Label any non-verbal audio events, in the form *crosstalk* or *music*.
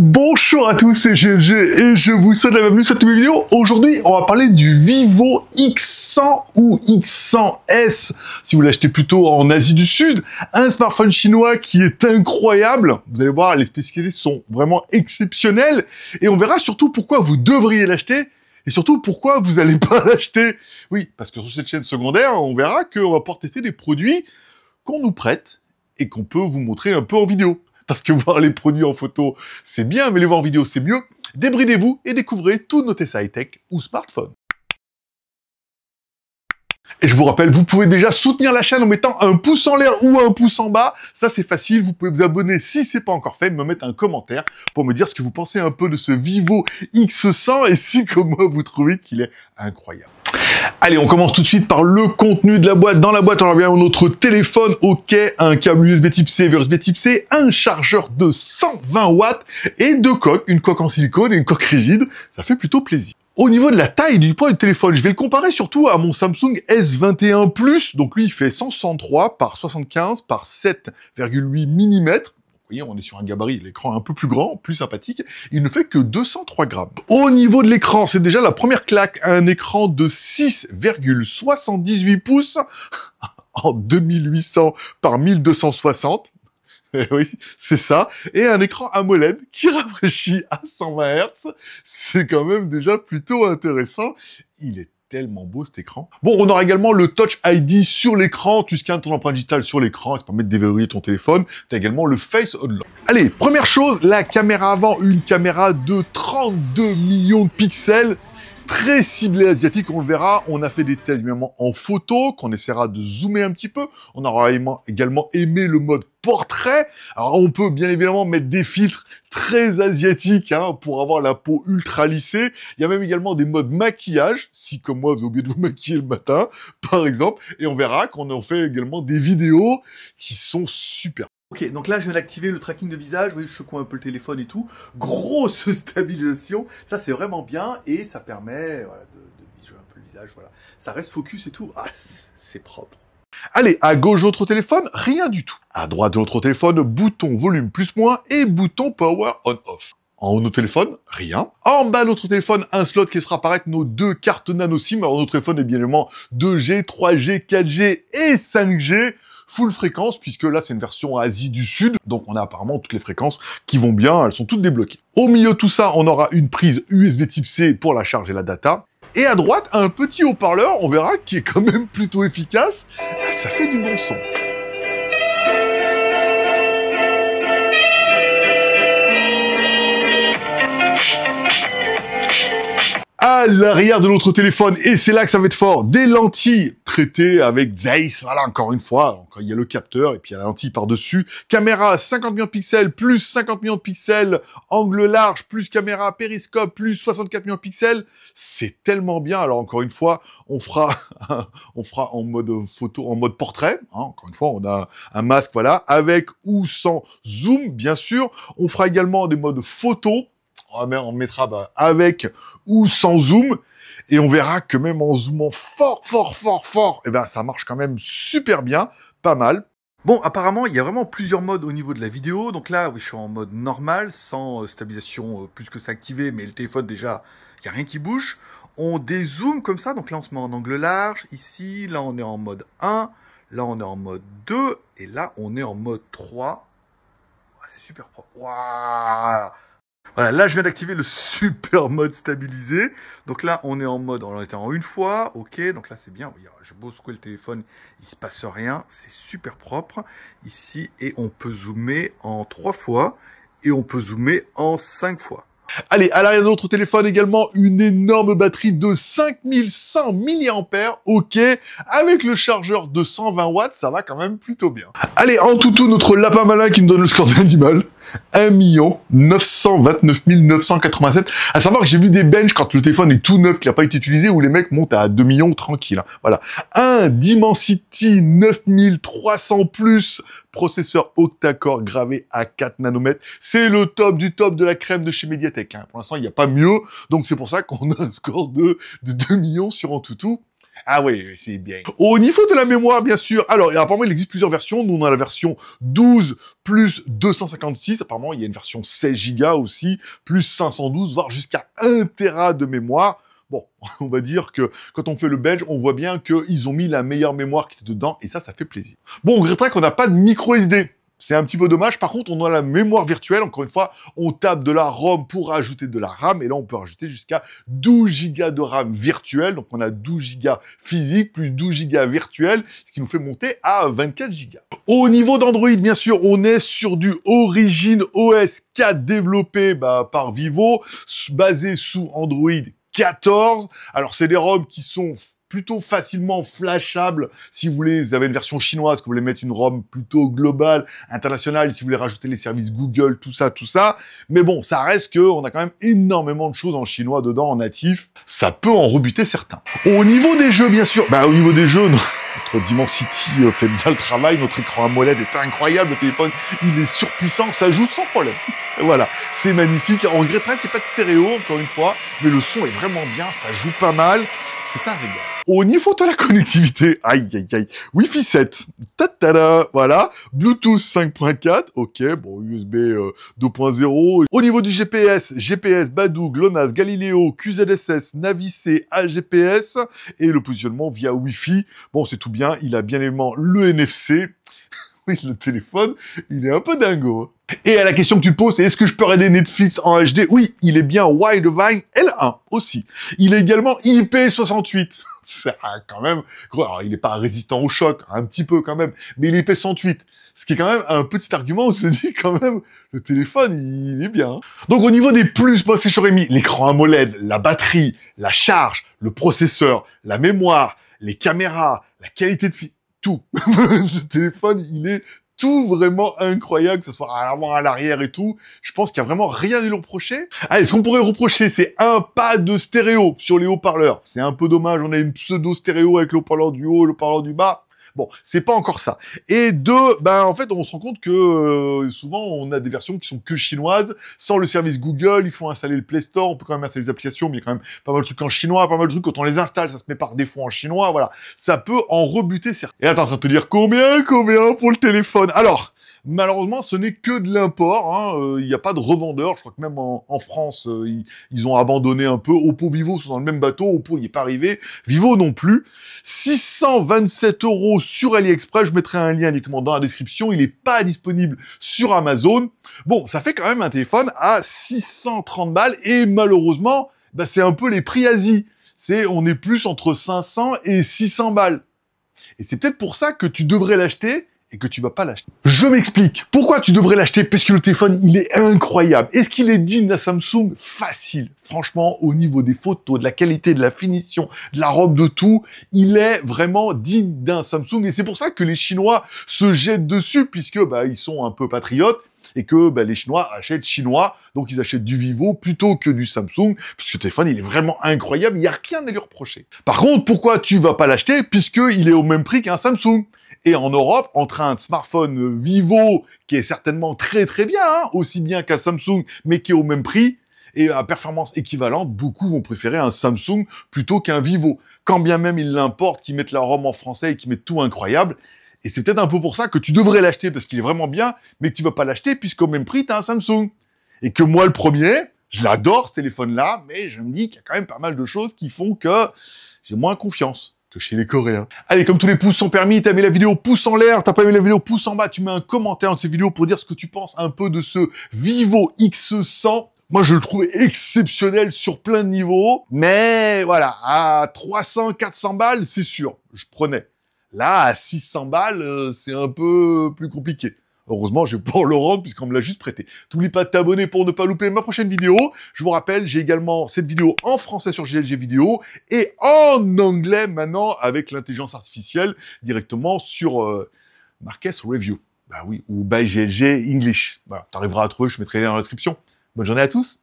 Bonjour à tous, c'est GSG et je vous souhaite la bienvenue sur cette nouvelle vidéo. Aujourd'hui, on va parler du Vivo X100 ou X100S, si vous l'achetez plutôt en Asie du Sud. Un smartphone chinois qui est incroyable. Vous allez voir, les spécialités sont vraiment exceptionnelles. Et on verra surtout pourquoi vous devriez l'acheter et surtout pourquoi vous n'allez *laughs* pas l'acheter. Oui, parce que sur cette chaîne secondaire, on verra qu'on va pouvoir tester des produits qu'on nous prête et qu'on peut vous montrer un peu en vidéo. Parce que *laughs* voir les produits en photo, c'est bien, mais les voir en vidéo, c'est mieux. Débridez-vous et découvrez tous nos tests tech ou smartphones. Et je vous rappelle, vous pouvez déjà soutenir la chaîne en mettant un pouce en l'air ou un pouce en bas. Ça, c'est facile. Vous pouvez vous abonner si c'est pas encore fait, me mettre un commentaire pour me dire ce que vous pensez un peu de ce Vivo X100 et si, *laughs* comme moi, vous trouvez qu'il est incroyable. Allez, on commence tout de suite par le contenu de la boîte. Dans la boîte, on a bien notre téléphone, ok, un câble USB type C, USB type C, un chargeur de 120 watts et deux coques, une coque en silicone et une coque rigide. Ça fait plutôt plaisir. Au niveau de la taille du poids du téléphone, je vais le comparer surtout à mon Samsung S21 Plus. Donc lui, il fait 163 par 75 par 7,8 mm voyez, on est sur un gabarit, l'écran un peu plus grand, plus sympathique. Il ne fait que 203 grammes. Au niveau de l'écran, c'est déjà la première claque. Un écran de 6,78 pouces *laughs* en 2800 par 1260. Eh oui, c'est ça. Et un écran AMOLED qui *laughs* rafraîchit à 120 Hz. C'est quand même déjà plutôt intéressant. Il est tellement beau cet écran. Bon, on aura également le Touch ID sur l'écran. Tu scannes ton empreinte digitale sur l'écran, ça permet de déverrouiller ton téléphone. Tu as également le Face Unlock. Allez, première chose, la caméra avant, une caméra de 32 millions de pixels très ciblé asiatique, on le verra. On a fait des tests évidemment en photo, qu'on essaiera de zoomer un petit peu. On aura également aimé le mode portrait. Alors on peut bien évidemment mettre des filtres très asiatiques hein, pour avoir la peau ultra lissée. Il y a même également des modes maquillage, si comme moi vous oubliez de vous *laughs* maquiller le matin, par exemple. Et on verra qu'on en fait également des vidéos qui sont super. Ok, donc là je viens d'activer le tracking de visage, vous voyez je secoue un peu le téléphone et tout. Grosse *laughs* stabilisation, ça c'est vraiment bien et ça permet voilà, de, de visualiser un peu le visage, voilà. Ça reste focus et tout, ah, c'est propre. Allez, à gauche de téléphone, rien du tout. À droite de l'autre téléphone, bouton volume plus moins et bouton power on off. En haut de notre téléphone, rien. En bas de notre téléphone, un slot qui sera apparaître nos deux cartes nano SIM. Alors notre téléphone est bien évidemment 2G, 3G, 4G et 5G full fréquence, puisque là, c'est une version Asie du Sud, donc on a apparemment toutes les fréquences qui vont bien, elles sont toutes débloquées. Au milieu de tout ça, on aura une prise USB type C pour la charge et la data, et à droite, un petit haut-parleur, on verra, qui est quand même plutôt efficace, ça fait du bon son. à l'arrière de notre téléphone. Et c'est là que ça va être fort. Des lentilles traitées avec Zeiss. Voilà, encore une fois. il y a le capteur et puis il y a la lentille par-dessus. Caméra 50 millions de pixels plus 50 millions de pixels. Angle large plus caméra périscope plus 64 millions de pixels. C'est tellement bien. Alors encore une fois, on fera, *laughs* on fera en mode photo, en mode portrait. Hein. encore une fois, on a un masque, voilà, avec ou sans zoom, bien sûr. On fera également des modes photo on mettra bah, avec ou sans zoom. Et on verra que même en zoomant fort, fort, fort, fort, et eh ben, ça marche quand même super bien, pas mal. Bon, apparemment, il y a vraiment plusieurs modes au niveau de la vidéo. Donc là, oui, je suis en mode normal, sans euh, stabilisation euh, plus que ça activé, mais le téléphone, déjà, il n'y a rien qui bouge. On dézoome comme ça. Donc là, on se met en angle large. Ici, là, on est en mode 1. Là, on est en mode 2. Et là, on est en mode 3. Ah, c'est super propre. Waouh voilà, là je viens d'activer le super mode stabilisé. Donc là on est en mode, on en était en une fois, ok, donc là c'est bien. J'ai beau secouer le téléphone, il se passe rien, c'est super propre ici et on peut zoomer en trois fois et on peut zoomer en cinq fois. Allez, à l'arrière de notre téléphone également une énorme batterie de 5100 mAh, ok, avec le chargeur de 120 watts, ça va quand même plutôt bien. Allez, en tout tout notre lapin malin qui nous donne le score d'animal. 1 929 987. À savoir que j'ai vu des benches quand le téléphone est tout neuf, qu'il n'a pas été utilisé, où les mecs montent à 2 millions tranquille. Hein. Voilà. Un Dimensity 9300 plus processeur octa-core gravé à 4 nanomètres. C'est le top du top de la crème de chez Mediatek. Hein. Pour l'instant, il n'y a pas mieux. Donc, c'est pour ça qu'on a un score de, de 2 millions sur Antutu. Ah oui, c'est bien. Au niveau de la mémoire, bien sûr. Alors, apparemment, il existe plusieurs versions. Nous, on a la version 12 plus 256. Apparemment, il y a une version 16 Go aussi, plus 512, voire jusqu'à 1 Tera de mémoire. Bon, *laughs* on va dire que quand on fait le belge, on voit bien qu'ils ont mis la meilleure mémoire qui était dedans, et ça, ça fait plaisir. Bon, on regrettera qu'on n'a pas de micro SD. C'est un petit peu dommage. Par contre, on a la mémoire virtuelle. Encore une fois, on tape de la ROM pour ajouter de la RAM. Et là, on peut rajouter jusqu'à 12 Go de RAM virtuelle. Donc, on a 12 Go physique plus 12 Go virtuel, ce qui nous fait monter à 24 Go. Au niveau d'Android, bien sûr, on est sur du Origin OS 4 développé bah, par Vivo, basé sous Android 14. Alors, c'est des ROM qui sont plutôt facilement flashable si vous voulez, vous avez une version chinoise, que vous voulez mettre une ROM plutôt globale, internationale, si vous voulez rajouter les services Google, tout ça, tout ça. Mais bon, ça reste que on a quand même énormément de choses en chinois dedans, en natif. Ça peut en rebuter certains. Au niveau des jeux, bien sûr. Bah, au niveau des jeux, Notre Dimensity euh, fait bien le travail, notre écran AMOLED est incroyable, le téléphone, il est surpuissant, ça joue sans problème. voilà, c'est magnifique. On regrettera qu'il n'y ait pas de stéréo, encore une fois, mais le son est vraiment bien, ça joue pas mal. C'est pas régal. Au niveau de la connectivité, aïe aïe aïe, Wi-Fi 7, voilà, Bluetooth 5.4, ok, bon, USB 2.0. Euh, Au niveau du GPS, GPS, Badou, GLONASS, Galileo, QZSS, Navic, AGPS, et le positionnement via Wi-Fi, bon, c'est tout bien, il a bien évidemment le NFC, le téléphone, il est un peu dingo. Et à la question que tu te poses, est-ce que je peux regarder Netflix en HD Oui, il est bien Widevine L1 aussi. Il est également IP68. *laughs* C'est quand même... il n'est pas résistant au choc, un petit peu quand même, mais il est IP68. Ce qui est quand même un petit argument, on se dit quand même, le téléphone, il est bien. Donc au niveau des plus, moi, sur j'aurais l'écran AMOLED, la batterie, la charge, le processeur, la mémoire, les caméras, la qualité de... *laughs* ce téléphone, il est tout vraiment incroyable, que ce soit à l'avant, à l'arrière et tout. Je pense qu'il n'y a vraiment rien à lui reprocher. Allez, ce qu'on pourrait reprocher, c'est un pas de stéréo sur les haut-parleurs. C'est un peu dommage, on a une pseudo stéréo avec le haut-parleur du haut, le haut-parleur du bas. Bon, c'est pas encore ça. Et deux, ben en fait, on se rend compte que euh, souvent on a des versions qui sont que chinoises, sans le service Google, il faut installer le Play Store, on peut quand même installer des applications, mais il y a quand même pas mal de trucs en chinois, pas mal de trucs quand on les installe, ça se met par défaut en chinois, voilà. Ça peut en rebuter certains. Et attends, ça peut dire combien, combien pour le téléphone Alors, Malheureusement, ce n'est que de l'import. Hein. Euh, il n'y a pas de revendeur. Je crois que même en, France, euh, ils, ont abandonné un peu. Oppo Vivo sont dans le même bateau. Oppo n'y est pas arrivé. Vivo non plus. 627 euros sur AliExpress. Je mettrai un lien directement dans la description. Il n'est pas disponible sur Amazon. Bon, ça fait quand même un téléphone à 630 balles. Et malheureusement, bah, c'est un peu les prix Asie. C'est, on est plus entre 500 et 600 balles. Et c'est peut-être pour ça que tu devrais l'acheter et que tu vas pas l'acheter. Je m'explique. Pourquoi tu devrais l'acheter Parce que le téléphone, il est incroyable. Est-ce qu'il est digne d'un Samsung Facile. Franchement, au niveau des photos, de la qualité, de la finition, de la robe, de tout, il est vraiment digne d'un Samsung. Et c'est pour ça que les Chinois se jettent dessus, puisque bah, ils sont un peu patriotes et que bah, les Chinois achètent chinois, donc ils achètent du Vivo plutôt que du Samsung, parce que le téléphone, il est vraiment incroyable, il n'y a rien à lui reprocher. Par contre, pourquoi tu vas pas l'acheter puisqu'il est au même prix qu'un Samsung et en Europe, entre un smartphone Vivo, qui est certainement très très bien, hein, aussi bien qu'un Samsung, mais qui est au même prix, et à performance équivalente, beaucoup vont préférer un Samsung plutôt qu'un Vivo. Quand bien même ils l'importent, qu'ils mettent la ROM en français et qu'ils mettent tout incroyable, et c'est peut-être un peu pour ça que tu devrais l'acheter parce qu'il est vraiment bien, mais que tu vas pas l'acheter puisqu'au même prix, tu as un Samsung. Et que moi, le premier, je l'adore ce téléphone-là, mais je me dis qu'il y a quand même pas mal de choses qui font que j'ai moins confiance que chez les Coréens. Allez, comme tous les pouces sont permis, t'as aimé la vidéo, pouce en l'air, t'as pas aimé la vidéo, pouce en bas, tu mets un commentaire de cette vidéo pour dire ce que tu penses un peu de ce Vivo X100. Moi, je le trouvais exceptionnel sur plein de niveaux, mais voilà, à 300, 400 balles, c'est sûr, je prenais. Là, à 600 balles, euh, c'est un peu plus compliqué. Heureusement, je vais pouvoir le rendre puisqu'on me l'a juste prêté. t'oublie pas de t'abonner pour ne pas louper ma prochaine vidéo. Je vous rappelle, j'ai également cette vidéo en français sur GLG Vidéo et en anglais maintenant avec l'intelligence artificielle directement sur euh, Marques Review. Bah oui, ou by GLG English. t'arriveras à trouver, je mettrai les liens dans la description. Bonne journée à tous.